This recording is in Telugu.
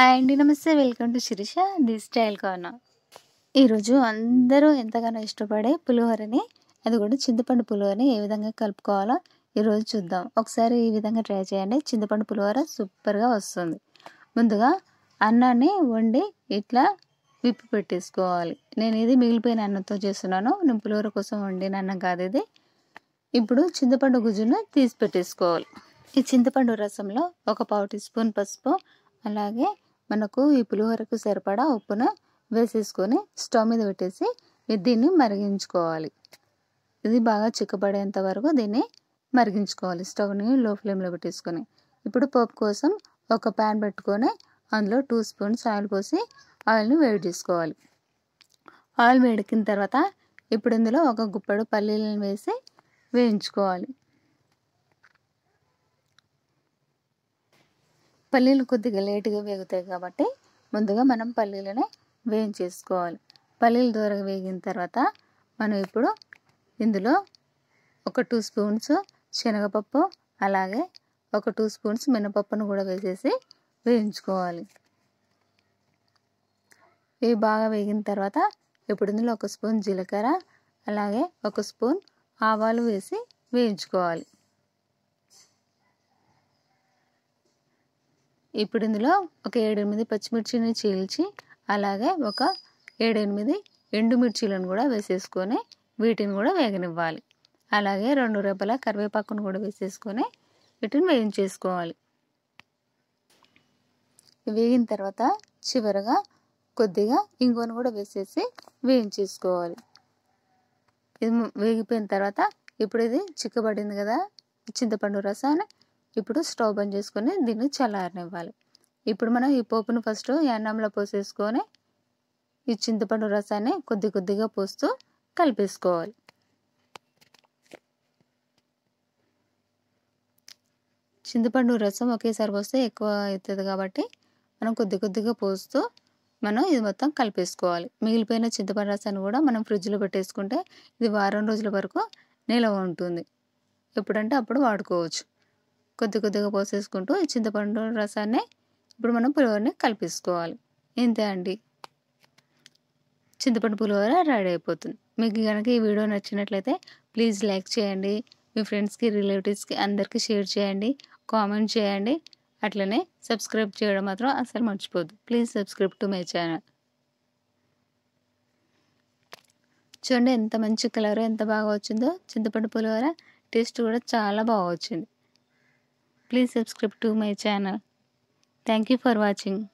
హాయ్ అండి నమస్తే welcome to Sirisha the style corner ఈరోజు అందరూ ఎంతగానో ఇష్టపడే పులిహోరని అది కూడా చింతపండు పులిహోరని ఏ విధంగా కలుపుకోవాలో ఈరోజు చూద్దాం ఒకసారి ఈ విధంగా ట్రై చేయండి చింతపండు పులిహోర సూపర్గా వస్తుంది ముందుగా అన్నాన్ని వండి ఇట్లా విప్పి పెట్టేసుకోవాలి నేను ఇది మిగిలిపోయిన అన్నంతో చేస్తున్నాను నేను పులిహోర కోసం వండిన అన్నం కాదు ఇది ఇప్పుడు చింతపండు గుజ్జును తీసి పెట్టేసుకోవాలి ఈ చింతపండు రసంలో ఒక పావు టీ స్పూన్ పసుపు అలాగే మనకు ఈ పులిహోరకు సరిపడా ఉప్పును వేసేసుకొని స్టవ్ మీద పెట్టేసి దీన్ని మరిగించుకోవాలి ఇది బాగా చిక్కబడేంత వరకు దీన్ని మరిగించుకోవాలి స్టవ్ని లో ఫ్లేమ్లో పెట్టేసుకొని ఇప్పుడు పప్పు కోసం ఒక ప్యాన్ పెట్టుకొని అందులో టూ స్పూన్స్ ఆయిల్ పోసి ఆయిల్ని వేడి చేసుకోవాలి ఆయిల్ వేడికిన తర్వాత ఇప్పుడు ఇందులో ఒక గుప్పెడు పల్లీలను వేసి వేయించుకోవాలి పల్లీలు కొద్దిగా లేటుగా వేగుతాయి కాబట్టి ముందుగా మనం పల్లీలని వేయించేసుకోవాలి పల్లీలు దూరగా వేగిన తర్వాత మనం ఇప్పుడు ఇందులో ఒక టూ స్పూన్స్ శనగపప్పు అలాగే ఒక టూ స్పూన్స్ మినపప్పును కూడా వేసేసి వేయించుకోవాలి ఇవి బాగా వేగిన తర్వాత ఇప్పుడు ఇందులో ఒక స్పూన్ జీలకర్ర అలాగే ఒక స్పూన్ ఆవాలు వేసి వేయించుకోవాలి ఇప్పుడు ఇందులో ఒక ఏడెనిమిది పచ్చిమిర్చిని చీల్చి అలాగే ఒక ఏడెనిమిది ఎండు మిర్చీలను కూడా వేసేసుకొని వీటిని కూడా వేగనివ్వాలి అలాగే రెండు రెబ్బల కరివేపాకును కూడా వేసేసుకొని వీటిని వేయించేసుకోవాలి వేగిన తర్వాత చివరగా కొద్దిగా ఇంగువను కూడా వేసేసి వేయించేసుకోవాలి ఇది వేగిపోయిన తర్వాత ఇప్పుడు ఇది చిక్కబడింది కదా చింతపండు రసాన్ని ఇప్పుడు స్టవ్ బంద్ చేసుకొని దీన్ని చల్లారనివ్వాలి ఇప్పుడు మనం ఈ పోపును ఫస్ట్ యానంలో పోసేసుకొని ఈ చింతపండు రసాన్ని కొద్ది కొద్దిగా పోస్తూ కలిపేసుకోవాలి చింతపండు రసం ఒకేసారి పోస్తే ఎక్కువ అవుతుంది కాబట్టి మనం కొద్ది కొద్దిగా పోస్తూ మనం ఇది మొత్తం కలిపేసుకోవాలి మిగిలిపోయిన చింతపండు రసాన్ని కూడా మనం ఫ్రిడ్జ్లో పెట్టేసుకుంటే ఇది వారం రోజుల వరకు నిలవ ఉంటుంది ఎప్పుడంటే అప్పుడు వాడుకోవచ్చు కొద్ది కొద్దిగా పోసేసుకుంటూ ఈ చింతపండు రసాన్ని ఇప్పుడు మనం పులిహోరని కలిపేసుకోవాలి ఇంతే అండి చింతపండు పులిహోర రెడీ అయిపోతుంది మీకు కనుక ఈ వీడియో నచ్చినట్లయితే ప్లీజ్ లైక్ చేయండి మీ ఫ్రెండ్స్కి రిలేటివ్స్కి అందరికీ షేర్ చేయండి కామెంట్ చేయండి అట్లనే సబ్స్క్రైబ్ చేయడం మాత్రం అసలు మర్చిపోద్దు please subscribe to my channel చూడండి ఎంత మంచి కలర్ ఎంత బాగా వచ్చిందో చింతపండు పులిహోర టేస్ట్ కూడా చాలా బాగా వచ్చింది Please subscribe to my channel. Thank you for watching.